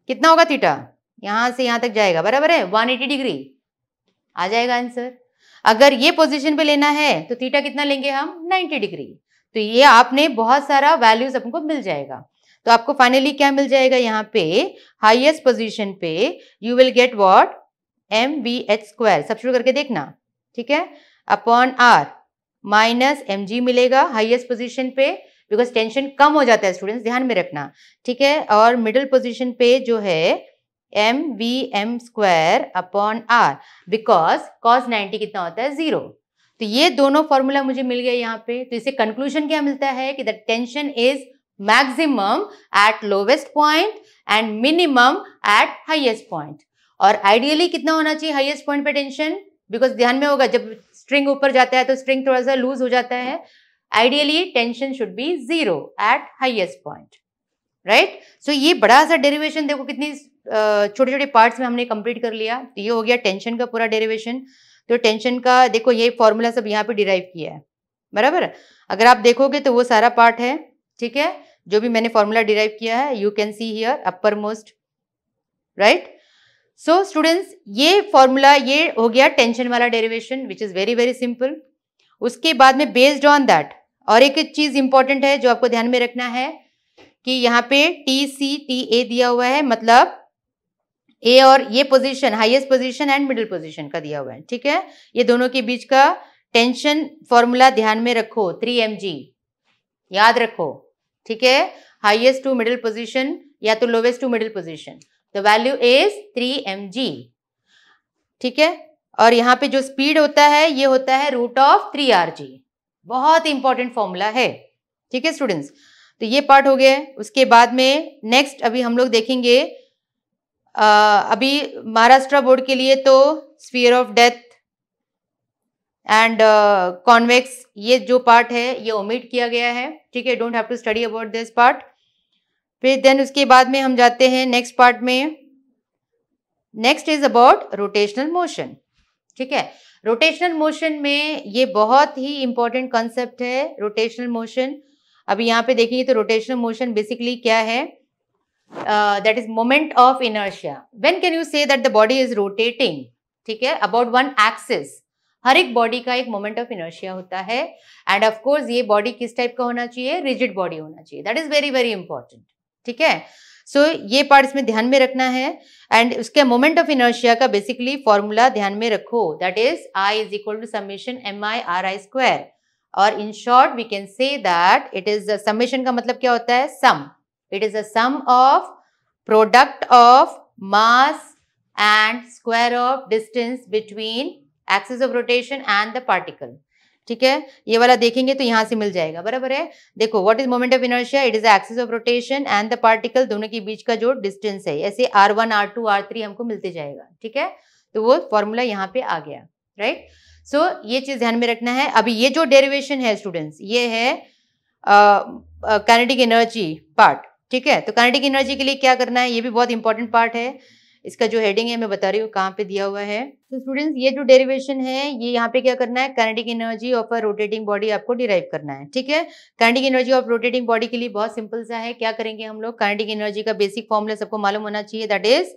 S1: कितना होगा थीटा यहाँ से यहाँ तक जाएगा बराबर है 180 डिग्री आ जाएगा आंसर अगर ये पोजीशन पे लेना है तो थीटा कितना लेंगे हम 90 डिग्री तो ये आपने बहुत सारा वैल्यूज आपको मिल जाएगा तो आपको फाइनली क्या मिल जाएगा यहाँ पे हाईएस्ट पोजीशन पे you will get what M V H square सब शुरू करके देखना ठीक है upon R minus M G मिलेगा हाईएस्ट पोजीशन पे बिकॉज टेंशन कम हो जाता है स्टूडेंट्स ध्यान में रखना ठीक है और मिडिल पोजीशन पे जो है M V M square upon R because cos 90 कितना होता है जीरो तो ये दोनों फॉर्मूला मुझे मिल गया यहाँ पे तो इसे कंक्लूजन क्या मिलता है कि the tension is maximum at lowest point and minimum at highest point और आइडियली कितना होना चाहिए हाईएस्ट पॉइंट पे टेंशन बिकॉज ध्यान में होगा जब स्ट्रिंग ऊपर जाता है तो स्ट्रिंग थोड़ा सा लूज हो जाता है ideally tension should be zero at highest point right right? So so, ये बड़ा सा डेरिवेशन देखो कितनी छोटे छोटे पार्ट्स में हमने कंप्लीट कर लिया तो ये हो गया टेंशन का पूरा डेरिवेशन तो टेंशन का देखो ये फॉर्मूला सब यहाँ पे डिराइव किया है बराबर अगर आप देखोगे तो वो सारा पार्ट है ठीक है जो भी मैंने फॉर्मूला डिराइव किया है you can see here upper most right so students ये फॉर्मूला ये हो गया टेंशन वाला derivation which is very very simple उसके बाद में बेस्ड ऑन दैट और एक चीज़ इंपॉर्टेंट है जो आपको ध्यान में रखना है कि यहाँ पे टी सी टी ए दिया हुआ है मतलब ए और ये position highest position and middle position का दिया हुआ है ठीक है ये दोनों के बीच का टेंशन फॉर्मूला ध्यान में रखो थ्री एम जी याद रखो ठीक है हाईएस्ट टू मिडिल पोजीशन या तो lowest to middle position the value is three M G ठीक है और यहाँ पे जो स्पीड होता है ये होता है root of three R G बहुत इंपॉर्टेंट फॉर्मूला है ठीक है स्टूडेंट्स तो ये पार्ट हो गया उसके बाद में नेक्स्ट अभी हम लोग देखेंगे आ, अभी महाराष्ट्र बोर्ड के लिए तो sphere of death and convex ये जो पार्ट है ये ओमिट किया गया है ठीक है don't have to study about this part फिर देन उसके बाद में हम जाते हैं नेक्स्ट पार्ट में next is about rotational motion ठीक है रोटेशनल मोशन में ये बहुत ही इंपॉर्टेंट कॉन्सेप्ट है रोटेशनल मोशन अभी यहाँ पे देखेंगे तो रोटेशनल मोशन बेसिकली क्या है that is moment of inertia when can you say that the body is rotating ठीक है अबाउट वन एक्सिस हर एक बॉडी का एक मोमेंट ऑफ इनर्शिया होता है एंड ऑफ कोर्स ये बॉडी किस टाइप का होना चाहिए रिजिड बॉडी होना चाहिए that is very very important ठीक है सो so, ये पार्ट इसमें ध्यान में रखना है एंड उसके मोमेंट ऑफ इनर्शिया का बेसिकली फॉर्मूला ध्यान में रखो that is I is equal to summation M I R I square और in short we can say that it is summation का मतलब क्या होता है sum it is a sum of product of mass and square of distance between axis of rotation and the particle ठीक है ये वाला देखेंगे तो यहाँ से मिल जाएगा बराबर है देखो what is moment of inertia it is axis of rotation and the particle दोनों के बीच का जो डिस्टेंस है ऐसे R one R two R three हमको मिलते जाएगा ठीक है तो वो फॉर्मूला यहाँ पे आ गया राइट right? सो so, ये चीज़ ध्यान में रखना है अभी ये जो डेरिवेशन है स्टूडेंट्स ये है कैनेडिक एनर्जी पार्ट ठीक है तो काइनेटिक एनर्जी के लिए क्या करना है ये भी बहुत इंपॉर्टेंट पार्ट है इसका जो हेडिंग है मैं बता रही हूँ कहाँ पे दिया हुआ है तो स्टूडेंट्स ये जो डेरिवेशन है ये यहाँ पे क्या करना है kinetic energy of a rotating body आपको डिराइव करना है ठीक है kinetic energy of rotating body के लिए बहुत सिंपल सा है क्या करेंगे हम लोग काइनेटिक एनर्जी का बेसिक फॉर्मूला सबको मालूम होना चाहिए that is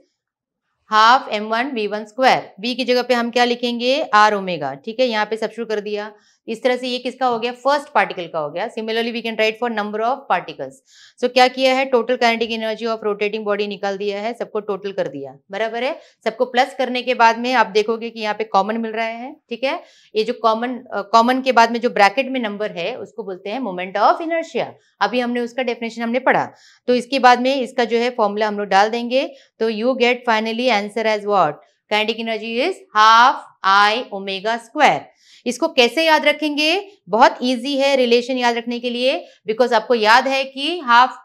S1: half M one V one square V की जगह पे हम क्या लिखेंगे आर ओमेगा ठीक है यहाँ पे सब शुरू कर दिया इस तरह से ये किसका हो गया फर्स्ट पार्टिकल का हो गया similarly we can write for number of particles so क्या किया है total kinetic energy of rotating body निकाल दिया है सबको टोटल कर दिया बराबर है सबको प्लस करने के बाद में आप देखोगे कि यहाँ पे कॉमन मिल रहा है ठीक है ये जो कॉमन कॉमन के बाद में जो ब्रैकेट में नंबर है उसको बोलते हैं मोमेंट ऑफ इनर्शिया अभी हमने उसका डेफिनेशन हमने पढ़ा तो इसके बाद में इसका जो है फॉर्मूला हम लोग डाल देंगे तो you get finally answer as what kinetic energy is half I omega square इसको कैसे याद रखेंगे बहुत ईजी है रिलेशन याद रखने के लिए बिकॉज आपको याद है कि हाफ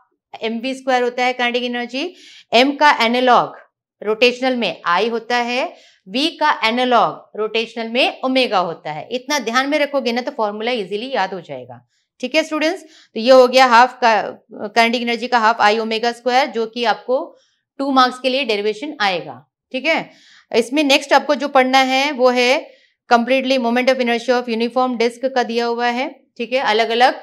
S1: एम वी स्क्वायर होता है काइनेटिक एनर्जी एम का एनालॉग रोटेशनल में आई होता है वी का एनालॉग रोटेशनल में ओमेगा होता है इतना ध्यान में रखोगे ना तो फॉर्मूला इजीली याद हो जाएगा ठीक है स्टूडेंट्स तो ये हो गया हाफ का काइनेटिक एनर्जी का हाफ आई ओमेगा स्क्वायर जो कि आपको टू मार्क्स के लिए डेरिवेशन आएगा ठीक है इसमें नेक्स्ट आपको जो पढ़ना है वो है completely moment of inertia of uniform disc का दिया हुआ है ठीक है अलग अलग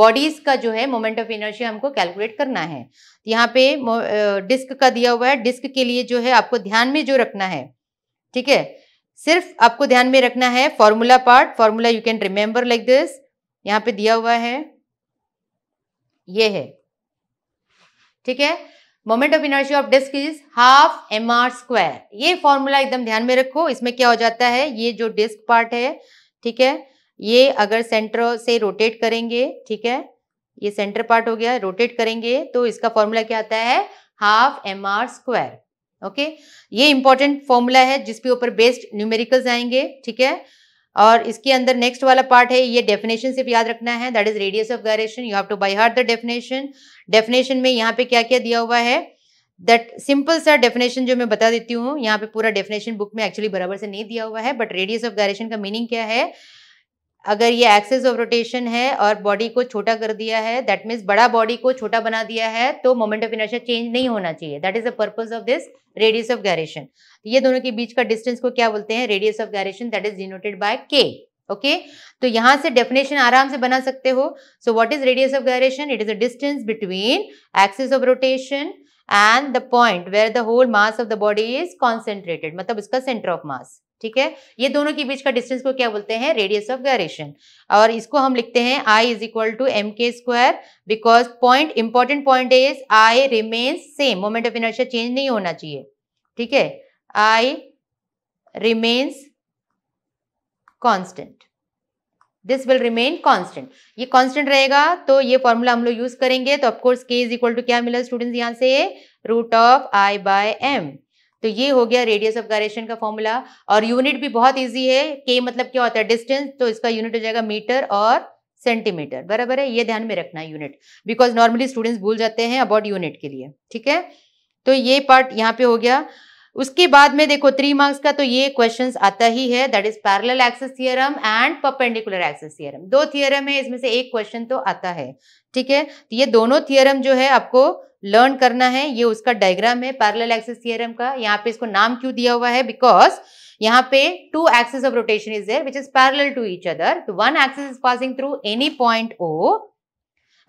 S1: बॉडीज का जो है मोमेंट ऑफ इनर्शिया हमको कैलकुलेट करना है तो यहाँ पे डिस्क का दिया हुआ है डिस्क के लिए जो है आपको ध्यान में जो रखना है ठीक है सिर्फ आपको ध्यान में रखना है formula part formula you can remember like this यहाँ पे दिया हुआ है ये है ठीक है moment of inertia of disc is half M R square ये फॉर्मूला एकदम ध्यान में रखो इसमें क्या हो जाता है ये जो डिस्क पार्ट है ठीक है ये अगर सेंटर से रोटेट करेंगे ठीक है ये सेंटर पार्ट हो गया रोटेट करेंगे तो इसका फॉर्मूला क्या आता है half M R square okay ये इंपॉर्टेंट फॉर्मूला है जिसके ऊपर बेस्ड न्यूमेरिकल्स आएंगे ठीक है और इसके अंदर नेक्स्ट वाला पार्ट है ये डेफिनेशन सिर्फ याद रखना है that is radius of gyration you have to by heart the definition definition में यहाँ पे क्या क्या दिया हुआ है दैट सिंपल सा डेफिनेशन जो मैं बता देती हूँ यहाँ पे पूरा डेफिनेशन बुक में एक्चुअली बराबर से नहीं दिया हुआ है बट रेडियस ऑफ गायरेशन का मीनिंग क्या है अगर ये एक्सेस ऑफ रोटेशन है और बॉडी को छोटा कर दिया है दैट मीन्स बड़ा बॉडी को छोटा बना दिया है तो मोमेंट ऑफ इनर्शिया चेंज नहीं होना चाहिए that is the purpose of this radius of gyration ये दोनों के बीच का डिस्टेंस को क्या बोलते हैं radius of gyration that is denoted by K okay तो यहां से डेफिनेशन आराम से बना सकते हो so what is radius of gyration it is a distance between axis of rotation and the point where the whole mass of the body is concentrated मतलब उसका सेंटर ऑफ मास ठीक है ये दोनों के बीच का डिस्टेंस को क्या बोलते हैं रेडियस ऑफ गायरेशन और इसको हम लिखते हैं I is equal to M K square because point important point is I remains same moment of inertia change नहीं होना चाहिए ठीक है I remains constant this will remain constant ये कॉन्स्टेंट रहेगा तो ये फॉर्मूला हम लोग यूज करेंगे तो ऑफकोर्स के इज इक्वल टू क्या मिला स्टूडेंट यहां से root of I by M तो ये हो गया रेडियस ऑफ गायरेशन का फॉर्मूला और यूनिट भी बहुत ईजी है के मतलब क्या होता है डिस्टेंस तो इसका यूनिट हो जाएगा मीटर और सेंटीमीटर बराबर है ये ध्यान में रखना है यूनिट बिकॉज नॉर्मली स्टूडेंट्स भूल जाते हैं अबाउट यूनिट के लिए ठीक है तो ये पार्ट यहाँ पे हो गया उसके बाद में देखो थ्री मार्क्स का तो ये क्वेश्चन आता ही है that is parallel axis theorem and perpendicular axis theorem दो थियरम है इसमें से एक क्वेश्चन तो आता है ठीक है तो ये दोनों थियरम जो है आपको लर्न करना है ये उसका डायग्राम है पैरेलल एक्सिस थियरम का यहाँ पे इसको नाम क्यों दिया हुआ है बिकॉज यहाँ पे two axis of rotation is there which is parallel to each other तो one axis is passing through any point O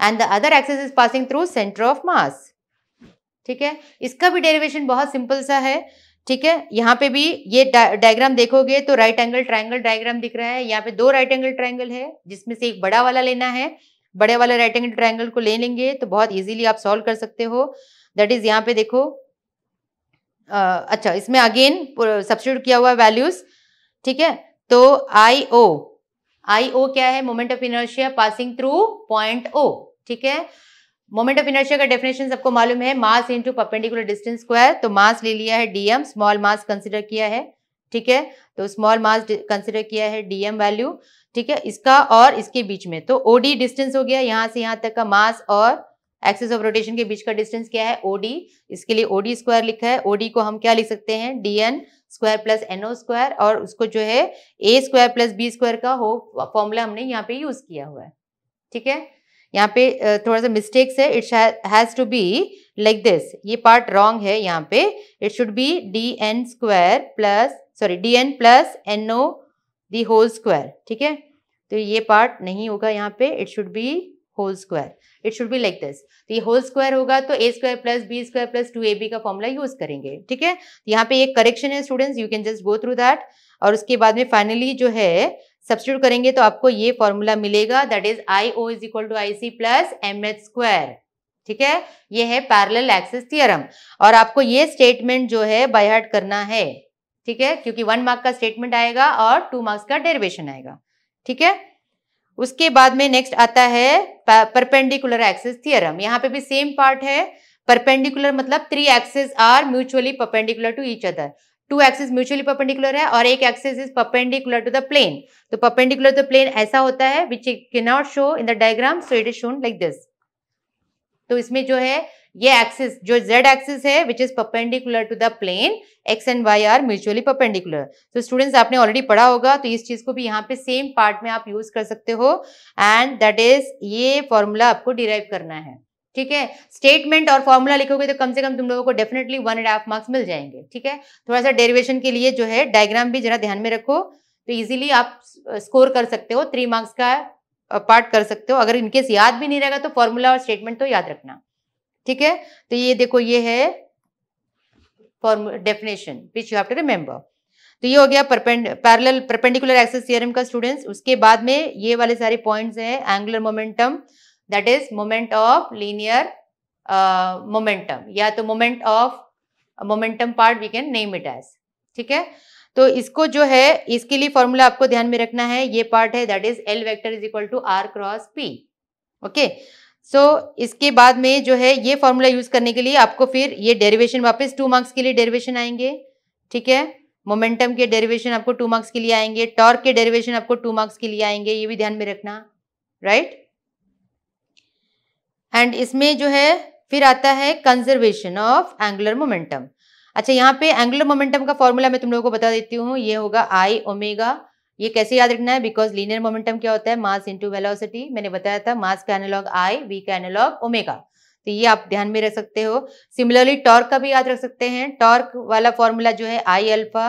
S1: and the other axis is passing through centre of mass ठीक है इसका भी derivation बहुत simple सा है ठीक है यहाँ पे भी ये डायग्राम देखोगे तो राइट एंगल ट्राइंगल डायग्राम दिख रहा है यहाँ पे दो राइट एंगल ट्राइंगल है जिसमें से एक बड़ा वाला लेना है बड़े वाले राइट एंगल ट्राइंगल को ले लेंगे तो बहुत इजीली आप सॉल्व कर सकते हो दैट इज यहाँ पे देखो आ, अच्छा इसमें अगेन सब्सिट्यूट किया हुआ वैल्यूज ठीक है तो आई ओ आई ओ क्या है moment of inertia passing through point O ठीक है मोमेंट ऑफ इनर्शिया का डेफिनेशन सबको मालूम है mass into perpendicular distance square तो मास ले लिया है डीएम स्मॉल मास कंसिडर किया है ठीक है तो स्मॉल मास कंसिडर किया है डीएम वैल्यू ठीक है इसका और इसके बीच में तो ओडी डिस्टेंस हो गया यहाँ से यहाँ तक का मास और एक्सिस ऑफ रोटेशन के बीच का डिस्टेंस क्या है ओडी इसके लिए ओडी स्क्वायर लिखा है ओडी को हम क्या लिख सकते हैं D N square plus N O square और उसको जो है A square plus B square का हो फॉर्मूला हमने यहाँ पे यूज किया हुआ है ठीक है यहाँ पे थोड़ा सा मिस्टेक्स है it has to be like this ये पार्ट रॉन्ग है यहाँ पे it should be D N square plus sorry D N plus N O the whole square ठीक है तो ये पार्ट नहीं होगा यहाँ पे it should be whole square it should be like this तो ये होल स्क्वायर होगा तो A square plus B square plus two A B का फॉर्मूला यूज करेंगे ठीक है तो यहाँ पे एक करेक्शन है students you can just go through that और उसके बाद में फाइनली जो है सब्सिट्यूट करेंगे तो आपको ये फॉर्मूला मिलेगा that is I O is equal to I C plus M H square ठीक है ये है पैरेलल एक्सेस थियरम और आपको ये स्टेटमेंट जो है बाय हार्ट करना है ठीक है क्योंकि वन मार्क का स्टेटमेंट आएगा और टू मार्क्स का डेरिवेशन आएगा ठीक है उसके बाद में नेक्स्ट आता है परपेंडिकुलर एक्सेस थियरम यहाँ पे भी सेम पार्ट है परपेंडिकुलर मतलब three axes are mutually perpendicular to each other two axes mutually perpendicular है और एक axis is perpendicular to the plane तो परपेंडिकुलर टू प्लेन ऐसा होता है which can not show in the diagram so it is shown like this तो इसमें जो है ये एक्सिस जो जेड एक्सिस है which is perpendicular to the plane X and Y are mutually perpendicular तो स्टूडेंट्स आपने ऑलरेडी पढ़ा होगा तो इस चीज को भी यहाँ पे सेम पार्ट में आप यूज कर सकते हो एंड दैट इज ये फॉर्मूला आपको डिराइव करना है ठीक है स्टेटमेंट और फॉर्मूला लिखोगे तो कम से कम तुम लोगों को definitely one and half marks मिल जाएंगे ठीक है थोड़ा सा डेरिवेशन के लिए जो है डायग्राम भी जरा ध्यान में रखो तो इजीली आप स्कोर कर सकते हो थ्री मार्क्स का पार्ट कर सकते हो अगर इनकेस याद भी नहीं रहेगा तो फॉर्मूला और स्टेटमेंट तो याद रखना ठीक है तो ये देखो ये है formula definition which you have to remember तो ये हो गया perpendicular parallel perpendicular axes theorem का स्टूडेंट्स उसके बाद में ये वाले सारे पॉइंट्स हैं angular momentum that is moment of linear momentum या तो moment of momentum part we can name it as ठीक है तो इसको जो है इसके लिए फॉर्मूला आपको ध्यान में रखना है ये पार्ट है that is L vector is equal to R cross P okay okay? So so, इसके बाद में जो है ये फॉर्मूला यूज करने के लिए आपको फिर ये डेरिवेशन वापस टू मार्क्स के लिए डेरिवेशन आएंगे ठीक है मोमेंटम के डेरिवेशन आपको टू मार्क्स के लिए आएंगे टॉर्क के डेरिवेशन आपको टू मार्क्स के लिए आएंगे ये भी ध्यान में रखना राइट right? एंड इसमें जो है फिर आता है कंजर्वेशन ऑफ एंगुलर मोमेंटम अच्छा यहाँ पे एंगुलर मोमेंटम का फॉर्मूला मैं तुम लोगों को बता देती हूँ ये होगा आई ओमेगा ये कैसे याद रखना है बिकॉज लीनियर मोमेंटम क्या होता है मास इंटू वेलोसिटी मैंने बताया था मास का एनोलॉग आई वी का एनोलॉग ओमेगा तो ये आप ध्यान में रख सकते हो सिमिलरली टॉर्क का भी याद रख सकते हैं टॉर्क वाला फॉर्मूला जो है आई अल्फा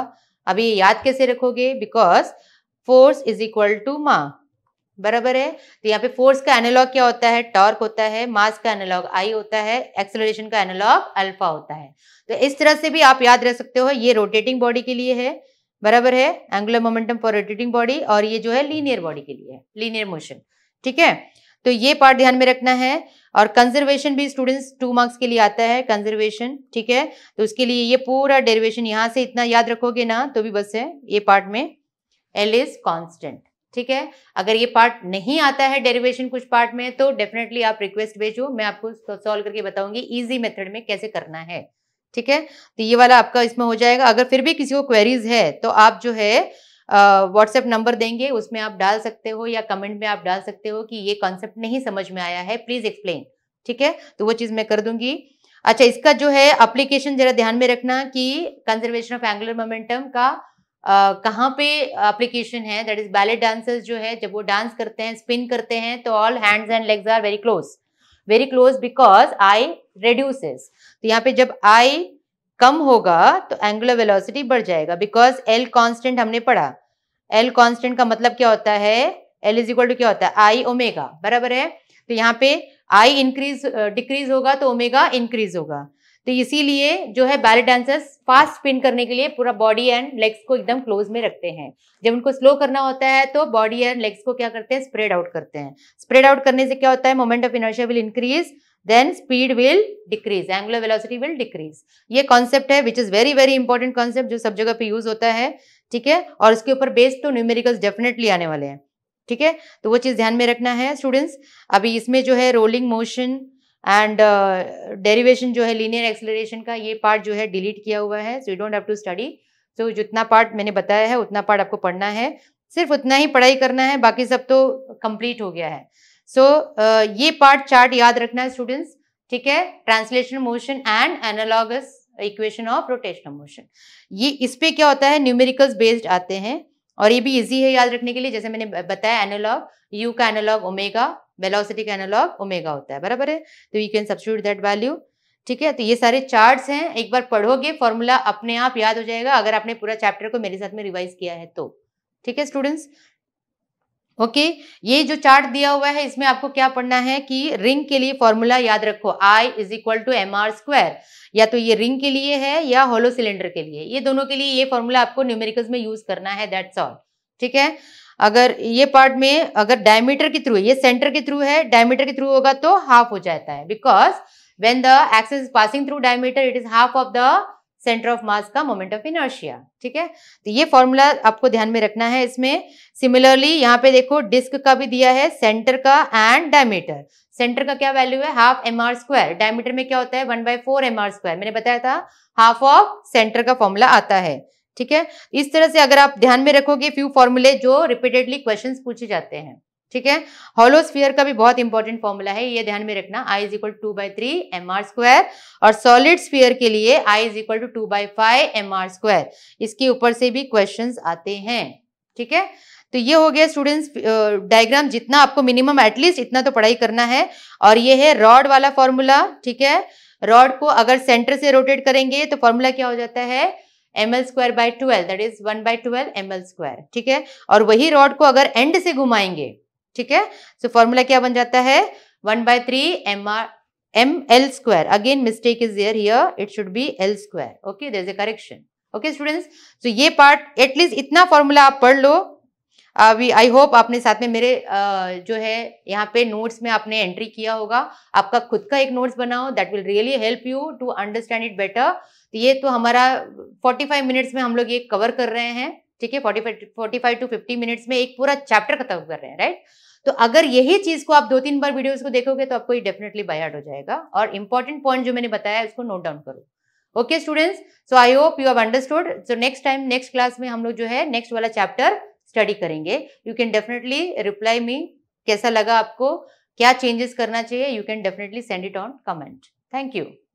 S1: अभी याद कैसे रखोगे because force is equal to मा बराबर है तो यहाँ पे फोर्स का एनोलॉग क्या होता है टॉर्क होता है मास का एनोलॉग आई होता है एक्सेलरेशन का एनोलॉग अल्फा होता है तो इस तरह से भी आप याद रख सकते हो ये रोटेटिंग बॉडी के लिए है बराबर है angular momentum for rotating body और ये जो है लीनियर बॉडी के लिए है लीनियर मोशन ठीक है तो ये पार्ट ध्यान में रखना है और कंजर्वेशन भी स्टूडेंट्स टू मार्क्स के लिए आता है कंजर्वेशन ठीक है तो उसके लिए ये पूरा डेरिवेशन यहाँ से इतना याद रखोगे ना तो भी बस है ये पार्ट में एल इज कॉन्स्टेंट ठीक है अगर ये पार्ट नहीं आता है डेरिवेशन कुछ पार्ट में तो डेफिनेटली आप रिक्वेस्ट भेजो मैं आपको सॉल्व करके बताऊंगी इजी मेथड में कैसे करना है ठीक है तो ये वाला आपका इसमें हो जाएगा अगर फिर भी किसी को क्वेरीज है तो आप जो है व्हाट्सएप नंबर देंगे उसमें आप डाल सकते हो या कमेंट में आप डाल सकते हो कि ये कॉन्सेप्ट नहीं समझ में आया है प्लीज एक्सप्लेन ठीक है तो वो चीज़ मैं कर दूंगी अच्छा इसका जो है अप्लीकेशन जरा ध्यान में रखना कि कंजर्वेशन ऑफ एंगुलर मोमेंटम का Uh, कहाँ पे एप्लीकेशन है दैट इज बैलेट डांसर्स जो है जब वो डांस करते हैं स्पिन करते हैं तो all hands and legs are very close very close because I reduces तो यहाँ पे जब आई कम होगा तो एंगुलर वेलोसिटी बढ़ जाएगा बिकॉज एल कांस्टेंट हमने पढ़ा एल कांस्टेंट का मतलब क्या होता है L इज इक्वल टू क्या होता है आई ओमेगा बराबर है तो यहाँ पे आई इंक्रीज डिक्रीज होगा तो ओमेगा इंक्रीज होगा तो इसीलिए जो है बैले डांसर्स फास्ट स्पिन करने के लिए पूरा बॉडी एंड लेग्स को एकदम क्लोज में रखते हैं जब उनको स्लो करना होता है तो बॉडी एंड लेग्स को क्या करते हैं स्प्रेड आउट करते हैं स्प्रेड आउट करने से क्या होता है moment of inertia will increase then speed will decrease angular velocity will decrease ये concept है which is very very important concept जो सब जगह पे use होता है ठीक है और इसके ऊपर based तो numericals definitely आने वाले हैं ठीक है तो वो चीज़ ध्यान में रखना है स्टूडेंट्स अभी इसमें जो है रोलिंग मोशन एंड डेरिवेशन जो है लीनियर एक्सलरेशन का ये पार्ट जो है डिलीट किया हुआ है so you don't have to study so जितना पार्ट मैंने बताया है उतना पार्ट आपको पढ़ना है सिर्फ उतना ही पढ़ाई करना है बाकी सब तो कंप्लीट हो गया है सो so, uh, ये पार्ट चार्ट याद रखना है स्टूडेंट्स ठीक है translation motion and analogous equation of rotational motion ये इस पे क्या होता है न्यूमेरिकल्स बेस्ड आते हैं और ये भी इजी है याद रखने के लिए जैसे मैंने बताया एनालॉग यू का एनालॉग ओमेगा वेलोसिटी का एनालॉग ओमेगा होता है बराबर है तो you can substitute that value ठीक है तो ये सारे चार्ट्स हैं एक बार पढ़ोगे फॉर्मूला अपने आप याद हो जाएगा अगर आपने पूरा चैप्टर को मेरे साथ में रिवाइज किया है तो ठीक है स्टूडेंट्स ओके okay, ये जो चार्ट दिया हुआ है इसमें आपको क्या पढ़ना है कि रिंग के लिए फॉर्मूला याद रखो I is equal to M R square या तो ये रिंग के लिए है या होलो सिलेंडर के लिए ये दोनों के लिए ये फॉर्मूला आपको न्यूमेरिकल्स में यूज करना है दैट्स ऑल ठीक है अगर ये पार्ट में अगर डायमीटर के थ्रू ये सेंटर के थ्रू है डायमीटर के थ्रू होगा तो हाफ हो जाता है because when the axes is passing through diameter it is half of the centre of mass का मोमेंट ऑफ इनर्शिया ठीक है तो ये फॉर्मूला आपको ध्यान में रखना है इसमें सिमिलरली यहाँ पे देखो डिस्क का भी दिया है सेंटर का एंड डायमीटर सेंटर का क्या वैल्यू है half M R square diameter में क्या होता है one by four M R square मैंने बताया था हाफ ऑफ सेंटर का फॉर्मूला आता है ठीक है इस तरह से अगर आप ध्यान में रखोगे फ्यू फॉर्मूले जो रिपीटेडली क्वेश्चन पूछे जाते हैं ठीक है हॉलोस्फीयर का भी बहुत इंपॉर्टेंट फॉर्मूला है ये ध्यान में रखना I is equal to by three M R square और सॉलिड स्फीयर के लिए I is equal to two by five M R square इसके ऊपर से भी क्वेश्चन आते हैं ठीक है तो ये हो गया स्टूडेंट्स डायग्राम जितना आपको मिनिमम एटलीस्ट इतना तो पढ़ाई करना है और ये है रॉड वाला फॉर्मूला ठीक है रॉड को अगर सेंटर से रोटेट करेंगे तो फॉर्मूला क्या हो जाता है M L square by twelve that is one by twelve M L square ठीक है और वही रॉड को अगर एंड से घुमाएंगे ठीक है सो फॉर्मूला क्या बन जाता है one by three M R M L square again mistake is there here it should be L square okay there is a correction okay students so ये पार्ट एटलीस्ट इतना फॉर्मूला आप पढ़ लो अभी I hope आपने साथ में मेरे uh, जो है यहाँ पे नोट्स में आपने एंट्री किया होगा आपका खुद का एक नोट्स बनाओ that will really help you to understand it better तो ये तो हमारा 45 मिनट्स में हम लोग ये कवर कर रहे हैं ठीक है 45 45 टू 50 मिनट्स में एक पूरा चैप्टर खत्म कर रहे हैं राइट right? तो अगर यही चीज़ को आप दो तीन बार वीडियोस को देखोगे तो आपको ये डेफिनेटली बाय हो जाएगा और इंपॉर्टेंट पॉइंट जो मैंने बताया उसको नोट डाउन करो okay students so I hope you have understood so next time next class में हम लोग जो है नेक्स्ट वाला चैप्टर स्टडी करेंगे you can definitely reply me कैसा लगा आपको क्या चेंजेस करना चाहिए you can definitely send it on comment thank you